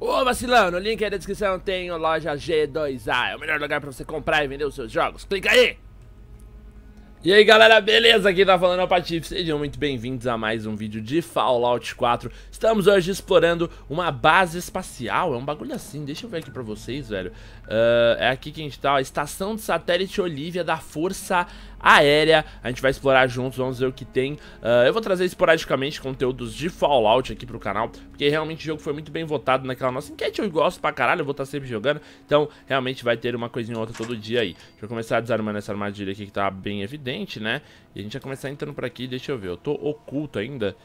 Ô vacilão, no link aí da descrição tem loja G2A, é o melhor lugar pra você comprar e vender os seus jogos. Clica aí! E aí galera, beleza? Aqui tá falando é o Patife, sejam muito bem-vindos a mais um vídeo de Fallout 4 Estamos hoje explorando uma base espacial, é um bagulho assim, deixa eu ver aqui pra vocês, velho uh, É aqui que a gente tá, ó, estação de satélite Olivia da Força Aérea A gente vai explorar juntos, vamos ver o que tem uh, Eu vou trazer esporadicamente conteúdos de Fallout aqui pro canal Porque realmente o jogo foi muito bem votado naquela nossa enquete, eu gosto pra caralho, eu vou estar tá sempre jogando Então realmente vai ter uma coisinha ou outra todo dia aí Deixa eu começar desarmar essa armadilha aqui que tá bem evidente gente, né? E a gente vai começar entrando por aqui, deixa eu ver, eu tô oculto ainda.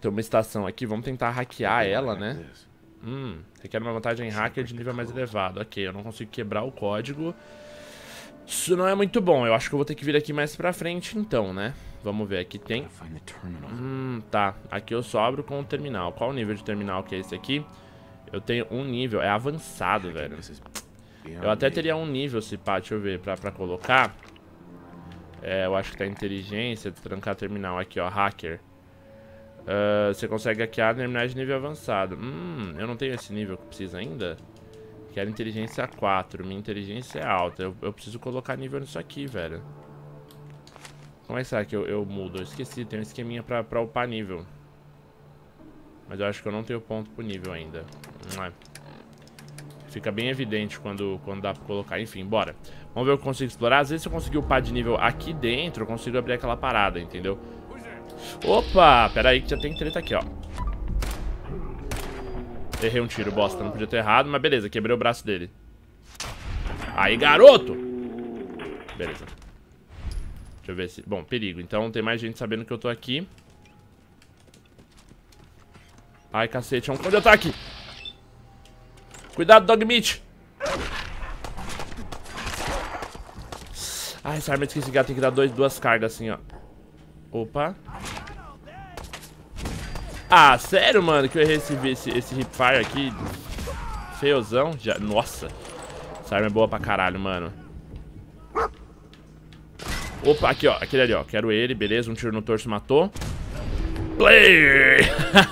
Tem uma estação aqui, vamos tentar hackear ela, né? Hum, requer uma vantagem é hacker de nível mais elevado. Ok, eu não consigo quebrar o código. Isso não é muito bom, eu acho que eu vou ter que vir aqui mais pra frente então, né? Vamos ver, aqui tem... Hum, tá. Aqui eu só abro com o terminal. Qual o nível de terminal que é esse aqui? Eu tenho um nível, é avançado, velho. Eu até teria um nível, se pá, deixa eu ver, pra, pra colocar. É, eu acho que tá inteligência, trancar terminal. Aqui, ó, hacker. Uh, você consegue hackear terminais de nível avançado. Hum, eu não tenho esse nível que precisa ainda. Quero inteligência 4. É minha inteligência é alta. Eu, eu preciso colocar nível nisso aqui, velho. Como é que será que eu, eu mudo? Eu esqueci, tem um esqueminha pra, pra upar nível. Mas eu acho que eu não tenho ponto pro nível ainda. Não é. Fica bem evidente quando, quando dá pra colocar. Enfim, bora. Vamos ver o que eu consigo explorar. Às vezes se eu conseguir upar de nível aqui dentro, eu consigo abrir aquela parada, entendeu? Opa! peraí aí que já tem treta aqui, ó. Errei um tiro, bosta. Não podia ter errado, mas beleza. Quebrei o braço dele. Aí, garoto! Beleza. Deixa eu ver se... Bom, perigo. Então tem mais gente sabendo que eu tô aqui. Ai, cacete. É Onde eu tô aqui? Cuidado, Dogmeat. Ai, essa arma de esse gato tem que dar dois, duas cargas assim, ó. Opa. Ah, sério, mano, que eu errei esse, esse, esse hipfire aqui. Feiozão. Já... Nossa. Essa arma é boa pra caralho, mano. Opa, aqui, ó. Aquele ali, ó. Quero ele, beleza. Um tiro no torso matou. Play!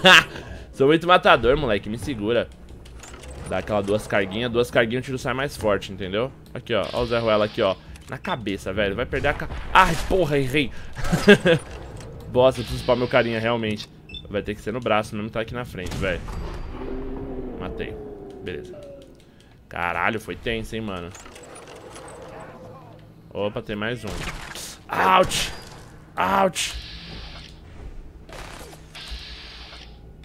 Sou muito matador, moleque. Me segura. Dá aquela duas carguinhas, duas carguinhas o tiro sai mais forte, entendeu? Aqui, ó, ó o Zé Ruela aqui, ó Na cabeça, velho, vai perder a ca... Ai, porra, errei Bosta, eu preciso spawar meu carinha, realmente Vai ter que ser no braço, mesmo tá aqui na frente, velho Matei Beleza Caralho, foi tenso, hein, mano Opa, tem mais um out out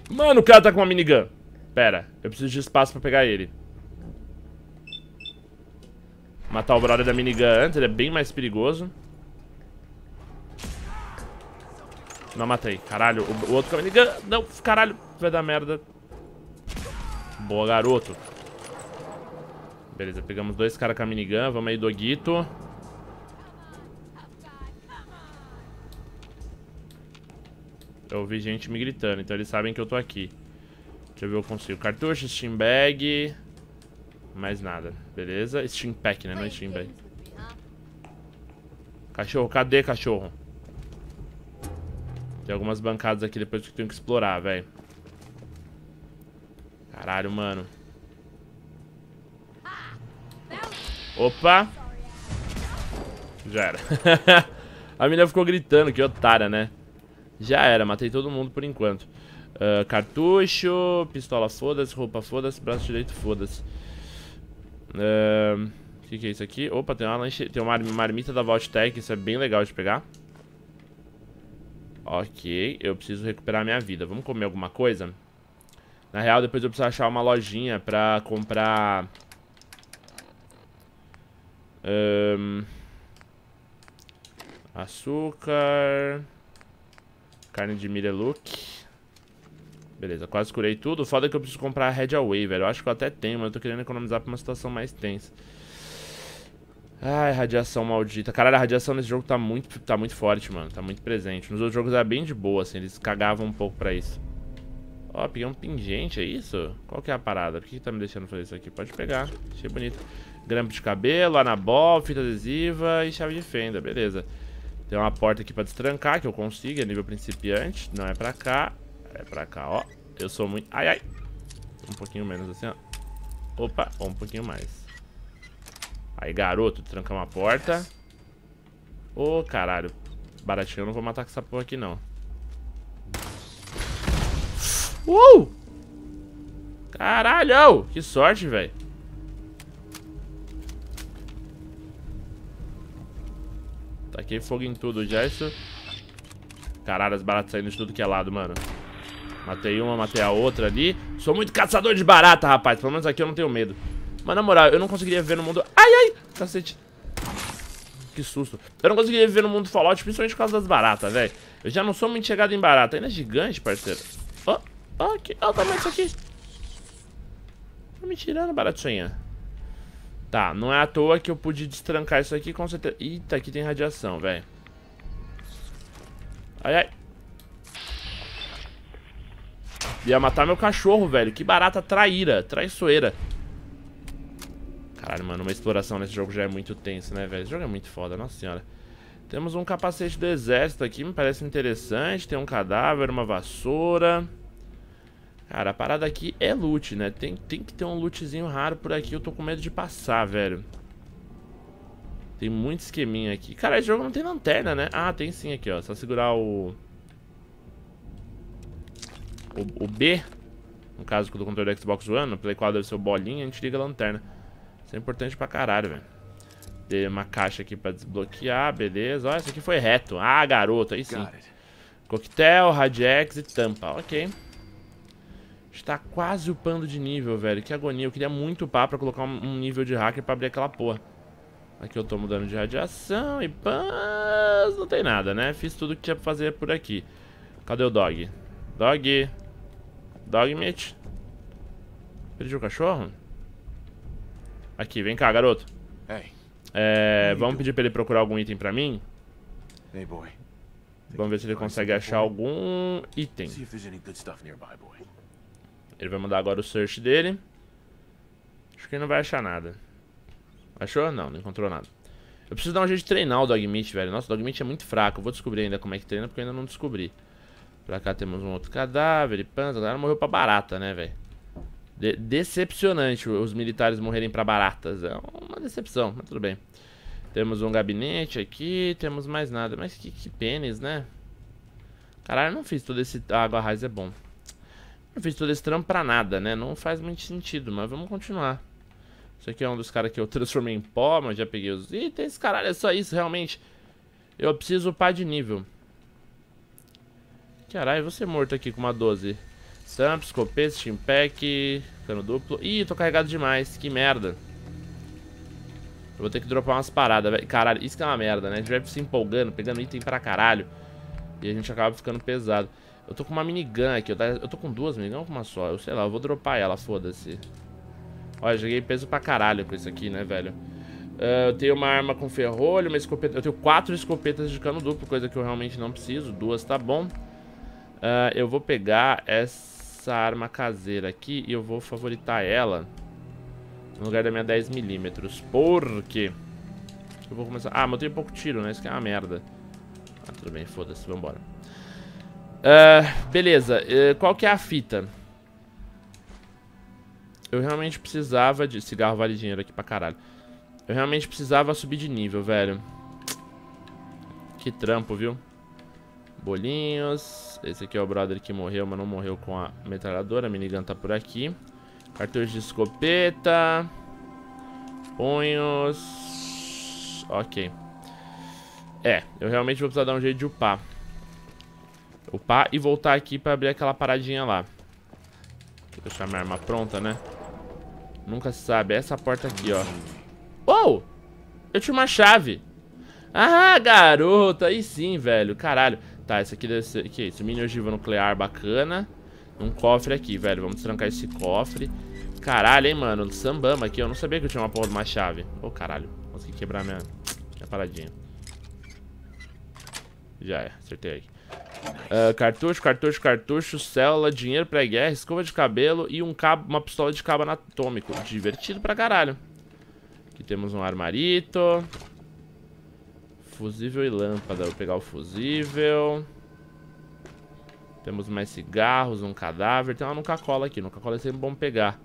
Mano, o cara tá com uma minigun Pera, eu preciso de espaço pra pegar ele. Matar o brother da minigun antes, ele é bem mais perigoso. Não matei. Caralho, o, o outro com a minigun. Não, caralho, vai dar merda. Boa, garoto. Beleza, pegamos dois caras com a minigun. Vamos aí, Doguito. Eu ouvi gente me gritando, então eles sabem que eu tô aqui. Deixa eu ver o que eu consigo. Cartucho, Steam Bag. Mais nada. Beleza? Steam Pack, né? Não é Steam Bag. Cachorro, cadê cachorro? Tem algumas bancadas aqui depois que eu tenho que explorar, velho. Caralho, mano. Opa! Já era. A menina ficou gritando, que otária, né? Já era, matei todo mundo por enquanto. Ah, cartucho, pistola foda-se, roupa foda-se, braço direito foda-se. O uh, ah, que, que é isso aqui? Opa, tem uma, lanche... tem uma marmita da Valtech, isso é bem legal de pegar. Ok, eu preciso recuperar minha vida. Vamos comer alguma coisa? Na real, depois eu preciso achar uma lojinha pra comprar... Um, açúcar... Carne de mireluk. Beleza, quase curei tudo. Foda é que eu preciso comprar a Red Away, velho. Eu acho que eu até tenho, mas eu tô querendo economizar pra uma situação mais tensa. Ai, radiação maldita. Caralho, a radiação nesse jogo tá muito, tá muito forte, mano. Tá muito presente. Nos outros jogos era bem de boa, assim. Eles cagavam um pouco pra isso. Ó, peguei um pingente, é isso? Qual que é a parada? Por que, que tá me deixando fazer isso aqui? Pode pegar. Achei bonito. Grampo de cabelo, anabol, fita adesiva e chave de fenda. Beleza. Tem uma porta aqui pra destrancar, que eu consigo. É nível principiante. Não é pra cá. É pra cá, ó. Eu sou muito... Ai, ai. Um pouquinho menos assim, ó. Opa, um pouquinho mais. Aí, garoto, trancamos uma porta. Ô, oh, caralho. Baratinho, eu não vou matar com essa porra aqui, não. Uou! Caralho! Que sorte, velho. Taquei fogo em tudo já, isso... Caralho, as baratas saindo de tudo que é lado, mano. Matei uma, matei a outra ali. Sou muito caçador de barata, rapaz. Pelo menos aqui eu não tenho medo. Mas na moral, eu não conseguiria viver no mundo... Ai, ai, cacete. Que susto. Eu não conseguiria viver no mundo Fallout, principalmente por causa das baratas, velho. Eu já não sou muito chegado em barata. Ainda é gigante, parceiro. Ó, ó, que... Ó tá mais isso aqui. Tá me tirando, baratinha. Tá, não é à toa que eu pude destrancar isso aqui com certeza. Eita, aqui tem radiação, velho. Ai, ai. Ia matar meu cachorro, velho. Que barata traíra, traiçoeira. Caralho, mano, uma exploração nesse jogo já é muito tenso, né, velho? Esse jogo é muito foda, nossa senhora. Temos um capacete do exército aqui, me parece interessante. Tem um cadáver, uma vassoura. Cara, a parada aqui é loot, né? Tem, tem que ter um lootzinho raro por aqui. Eu tô com medo de passar, velho. Tem muito esqueminha aqui. Cara, esse jogo não tem lanterna, né? Ah, tem sim aqui, ó. Só segurar o o, o B, no caso do controle do Xbox One, no Play 4 deve ser o bolinha, a gente liga a lanterna. Isso é importante pra caralho, velho. Tem uma caixa aqui pra desbloquear, beleza. Olha, isso aqui foi reto. Ah, garoto, aí sim. Coquetel, Radex e tampa, ok. Está quase upando de nível, velho. Que agonia. Eu queria muito upar pra colocar um nível de hacker pra abrir aquela porra. Aqui eu tomo mudando de radiação e pãs, não tem nada, né? Fiz tudo que tinha pra fazer por aqui. Cadê o dog? Dog! Dogmit. Perdi o cachorro? Aqui, vem cá, garoto. É, vamos pedir pra ele procurar algum item pra mim? Vamos ver se ele consegue achar algum item. Ele vai mandar agora o search dele. Acho que ele não vai achar nada. Achou? Não, não encontrou nada. Eu preciso dar um jeito de treinar o Dogmeat, velho. Nossa, o Dogmeat é muito fraco. Eu vou descobrir ainda como é que treina, porque eu ainda não descobri. Pra cá temos um outro cadáver e panza. A galera morreu pra barata, né, velho? De decepcionante os militares morrerem pra baratas. É uma decepção, mas tudo bem. Temos um gabinete aqui, temos mais nada. Mas que, que pênis, né? Caralho, eu não fiz todo esse... Ah, água raiz é bom. Não fiz todo esse trampo pra nada, né? Não faz muito sentido, mas vamos continuar. Isso aqui é um dos caras que eu transformei em pó, mas já peguei os itens. Caralho, é só isso, realmente. Eu preciso upar de nível. Caralho, você morto aqui com uma 12. samps, Copês, chimpack, cano duplo. Ih, tô carregado demais, que merda. Eu vou ter que dropar umas paradas, velho. Caralho, isso que é uma merda, né? A gente vai se empolgando, pegando item pra caralho. E a gente acaba ficando pesado. Eu tô com uma minigun aqui, eu tá, tô com duas minigun ou com uma só? Eu sei lá, eu vou dropar ela, foda-se. Olha, joguei peso pra caralho com isso aqui, né, velho? Uh, eu tenho uma arma com ferrolho, uma escopeta... Eu tenho quatro escopetas de cano duplo, coisa que eu realmente não preciso. Duas tá bom. Uh, eu vou pegar essa arma caseira aqui e eu vou favoritar ela no lugar da minha 10mm. Porque eu vou começar... Ah, mas eu tenho pouco tiro, né? Isso que é uma merda. Ah, tudo bem, foda-se, vambora. Uh, beleza, uh, qual que é a fita? Eu realmente precisava de... Cigarro vale dinheiro aqui pra caralho. Eu realmente precisava subir de nível, velho. Que trampo, viu? Bolinhos. Esse aqui é o brother que morreu, mas não morreu com a metralhadora. A minigun tá por aqui. Cartucho de escopeta. Punhos. Ok. É, eu realmente vou precisar dar um jeito de upar. Upar e voltar aqui pra abrir aquela paradinha lá. Vou deixar minha arma pronta, né? Nunca se sabe. É essa porta aqui, ó. Oh! Eu tinha uma chave. Ah, garoto. Aí sim, velho. Caralho. Tá, esse aqui deve ser... que é isso? Mini ogiva nuclear bacana. Um cofre aqui, velho. Vamos trancar esse cofre. Caralho, hein, mano. Sambama aqui. Eu não sabia que eu tinha uma porra de uma chave. Ô, oh, caralho. Consegui quebrar minha, minha paradinha. Já é. Acertei aqui. Uh, cartucho, cartucho, cartucho, célula, dinheiro pré-guerra, escova de cabelo e um cabo, uma pistola de cabo anatômico. Divertido pra caralho. Aqui temos um armarito. Fusível e lâmpada. Vou pegar o fusível. Temos mais cigarros, um cadáver. Tem uma Nuca-Cola aqui. Nuca-Cola é sempre bom pegar.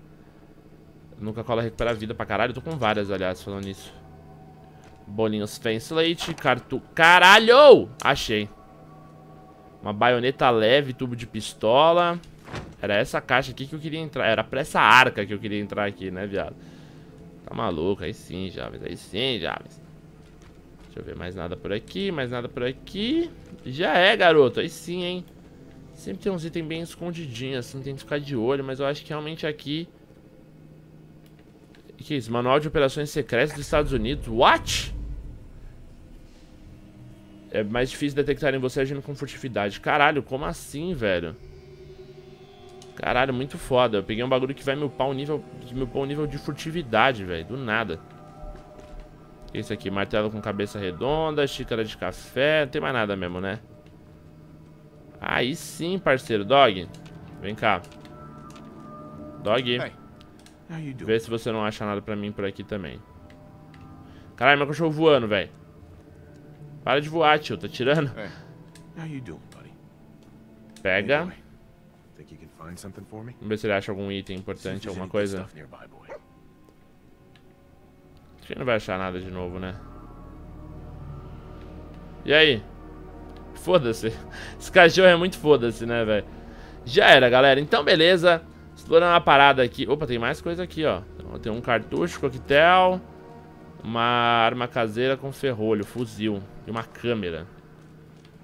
Nuca-Cola recupera a vida pra caralho. Eu tô com várias, aliás, falando nisso. Bolinhos Fenslate, cartu... Caralho! Achei. Uma baioneta leve, tubo de pistola. Era essa caixa aqui que eu queria entrar. Era pra essa arca que eu queria entrar aqui, né, viado? Tá maluco? Aí sim, Javes. Aí sim, Javes. Deixa eu ver, mais nada por aqui, mais nada por aqui. Já é, garoto. Aí sim, hein. Sempre tem uns itens bem escondidinhos, assim, tem que ficar de olho. Mas eu acho que realmente aqui... O que é isso? Manual de Operações Secretas dos Estados Unidos. What? É mais difícil detectarem você agindo com furtividade. Caralho, como assim, velho? Caralho, muito foda. Eu peguei um bagulho que vai me upar o um nível, me upar o um nível de furtividade, velho. Do nada. Esse aqui, martelo com cabeça redonda, xícara de café, não tem mais nada mesmo, né? Aí sim, parceiro. Dog, vem cá. Dog, vê se você não acha nada pra mim por aqui também. Caralho, meu cachorro voando, velho. Para de voar, tio. Tá tirando? Pega. Vamos ver se ele acha algum item importante, alguma coisa. Acho que não vai achar nada de novo, né? E aí? Foda-se. Esse cachorro é muito foda-se, né, velho? Já era, galera. Então, beleza. Explorando a parada aqui. Opa, tem mais coisa aqui, ó. Então, tem um cartucho, coquetel. Uma arma caseira com ferrolho, fuzil. E uma câmera.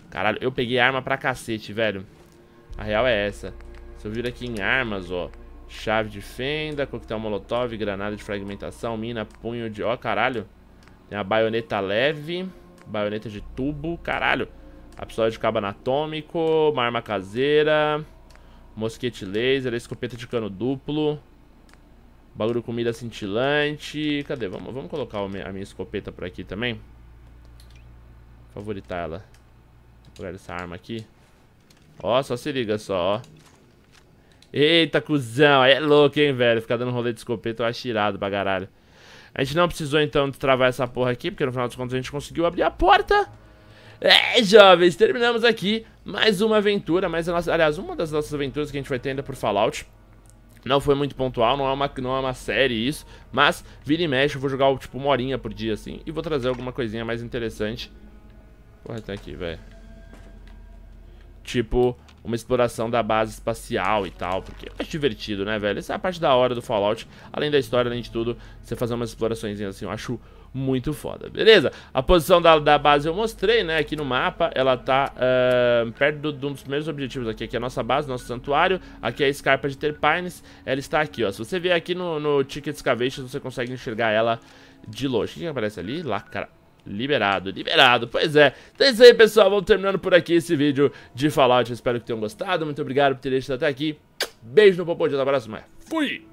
Caralho, eu peguei arma pra cacete, velho. A real é essa. Se eu vir aqui em armas, ó. Chave de fenda, coquetel molotov, granada de fragmentação, mina, punho de... Ó, oh, caralho. Tem a baioneta leve, baioneta de tubo, caralho. A pistola de cabo anatômico, uma arma caseira, mosquete laser, escopeta de cano duplo, bagulho comida cintilante. Cadê? Vamos, vamos colocar a minha escopeta por aqui também. Favoritar ela. Vou pegar essa arma aqui. Ó, só se liga só, ó. Eita, cuzão. É louco, hein, velho. Ficar dando rolê de escopeta eu acho irado pra caralho. A gente não precisou, então, destravar essa porra aqui, porque no final dos contos a gente conseguiu abrir a porta. É, jovens, terminamos aqui mais uma aventura, mais nossa, aliás, uma das nossas aventuras que a gente vai ter ainda por Fallout. Não foi muito pontual, não é uma, não é uma série isso, mas vira e mexe, eu vou jogar tipo uma horinha por dia assim e vou trazer alguma coisinha mais interessante. Porra, tá aqui, velho. Tipo, uma exploração da base espacial e tal, porque é divertido, né, velho? Essa é a parte da hora do Fallout, além da história, além de tudo, você fazer umas explorações assim, eu acho muito foda, beleza? A posição da, da base eu mostrei, né, aqui no mapa, ela tá uh, perto do, de um dos primeiros objetivos aqui, aqui é a nossa base, nosso santuário, aqui é a escarpa de Terpines, ela está aqui, ó, se você vier aqui no, no Ticket Excavation, você consegue enxergar ela de longe. O que, que aparece ali? Lacra... Liberado, liberado, pois é. Então é isso aí, pessoal. Vamos terminando por aqui esse vídeo de Fallout. espero que tenham gostado. Muito obrigado por ter deixado até aqui. Beijo no popô, de abraço próxima. Fui!